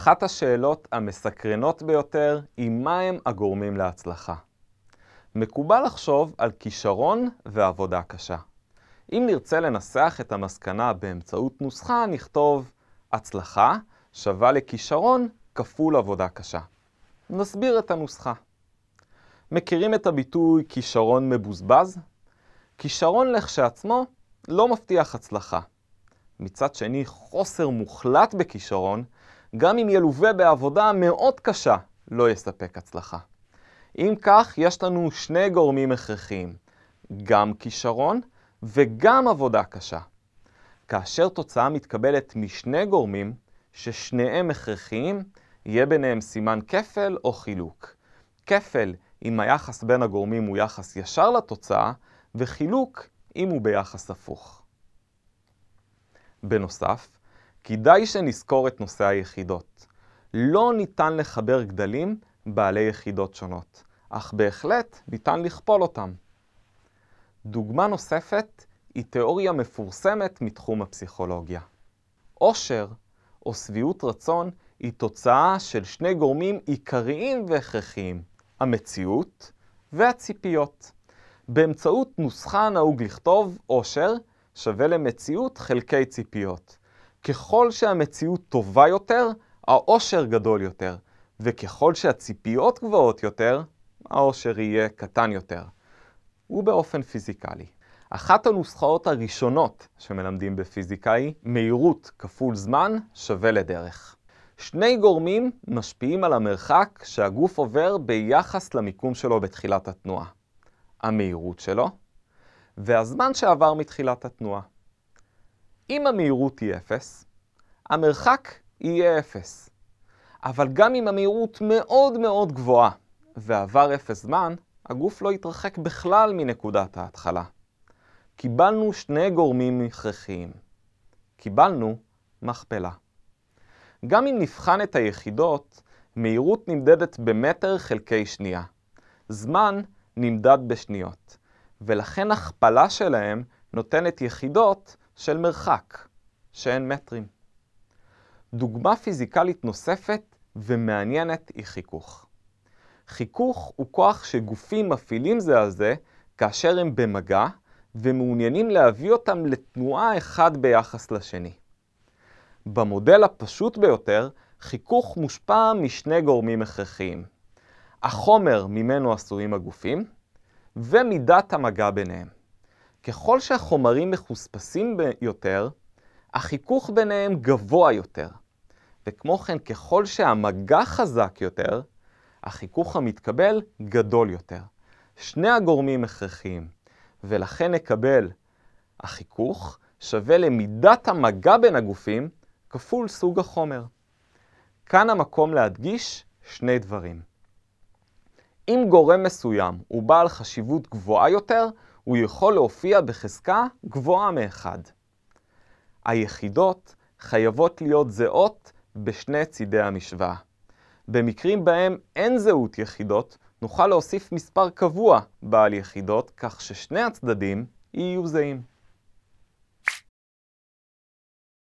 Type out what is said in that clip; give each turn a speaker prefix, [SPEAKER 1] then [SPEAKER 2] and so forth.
[SPEAKER 1] אחת השאלות המסקרנות ביותר היא הם הגורמים להצלחה. מקובל לחשוב על כישרון ועבודה קשה. אם נרצה לנסח את המסקנה באמצעות נוסחה, נכתוב הצלחה שווה לכישרון כפול עבודה קשה. נסביר את הנוסחה. מכירים את הביטוי כישרון מבוזבז? כישרון לכשעצמו לא מבטיח הצלחה. מצד שני, חוסר מוחלט בכישרון גם אם ילווה בעבודה מאוד קשה, לא יספק הצלחה. אם כך, יש לנו שני גורמים הכרחיים, גם כישרון וגם עבודה קשה. כאשר תוצאה מתקבלת משני גורמים, ששניהם הכרחיים, יהיה ביניהם סימן כפל או חילוק. כפל, אם היחס בין הגורמים הוא יחס ישר לתוצאה, וחילוק, אם הוא ביחס הפוך. בנוסף, כדאי שנזכור את נושא היחידות. לא ניתן לחבר גדלים בעלי יחידות שונות, אך בהחלט ניתן לכפול אותם. דוגמה נוספת היא תיאוריה מפורסמת מתחום הפסיכולוגיה. עושר או שביעות רצון היא תוצאה של שני גורמים עיקריים והכרחיים, המציאות והציפיות. באמצעות נוסחה נהוג לכתוב עושר שווה למציאות חלקי ציפיות, ככל שהמציאות טובה יותר, העושר גדול יותר, וככל שהציפיות גבוהות יותר, העושר יהיה קטן יותר. ובאופן פיזיקלי. אחת הנוסחאות הראשונות שמלמדים בפיזיקה היא מהירות כפול זמן שווה לדרך. שני גורמים משפיעים על המרחק שהגוף עובר ביחס למיקום שלו בתחילת התנועה. המהירות שלו והזמן שעבר מתחילת התנועה. אם המהירות היא 0, המרחק יהיה 0. אבל גם אם המהירות מאוד מאוד גבוהה ועבר 0 זמן, הגוף לא יתרחק בכלל מנקודת ההתחלה. קיבלנו שני גורמים הכרחיים. קיבלנו מכפלה. גם אם נבחן את היחידות, מהירות נמדדת במטר חלקי שנייה. זמן נמדד בשניות, ולכן הכפלה שלהם נותנת יחידות של מרחק, שהן מטרים. דוגמה פיזיקלית נוספת ומעניינת היא חיכוך. חיכוך הוא כוח שגופים מפעילים זה על זה כאשר הם במגע ומעוניינים להביא אותם לתנועה אחד ביחס לשני. במודל הפשוט ביותר, חיכוך מושפע משני גורמים הכרחיים. החומר ממנו עשויים הגופים, ומידת המגע ביניהם. ככל שהחומרים מחוספסים יותר, החיכוך ביניהם גבוה יותר. וכמו כן, ככל שהמגע חזק יותר, החיכוך המתקבל גדול יותר. שני הגורמים הכרחיים, ולכן נקבל החיכוך שווה למידת המגע בין הגופים כפול סוג החומר. כאן המקום להדגיש שני דברים. אם גורם מסוים הוא בעל חשיבות גבוהה יותר, הוא יכול להופיע בחזקה גבוהה מאחד. היחידות חייבות להיות זהות בשני צידי המשוואה. במקרים בהם אין זהות יחידות, נוכל להוסיף מספר קבוע בעל יחידות, כך ששני הצדדים יהיו זהים.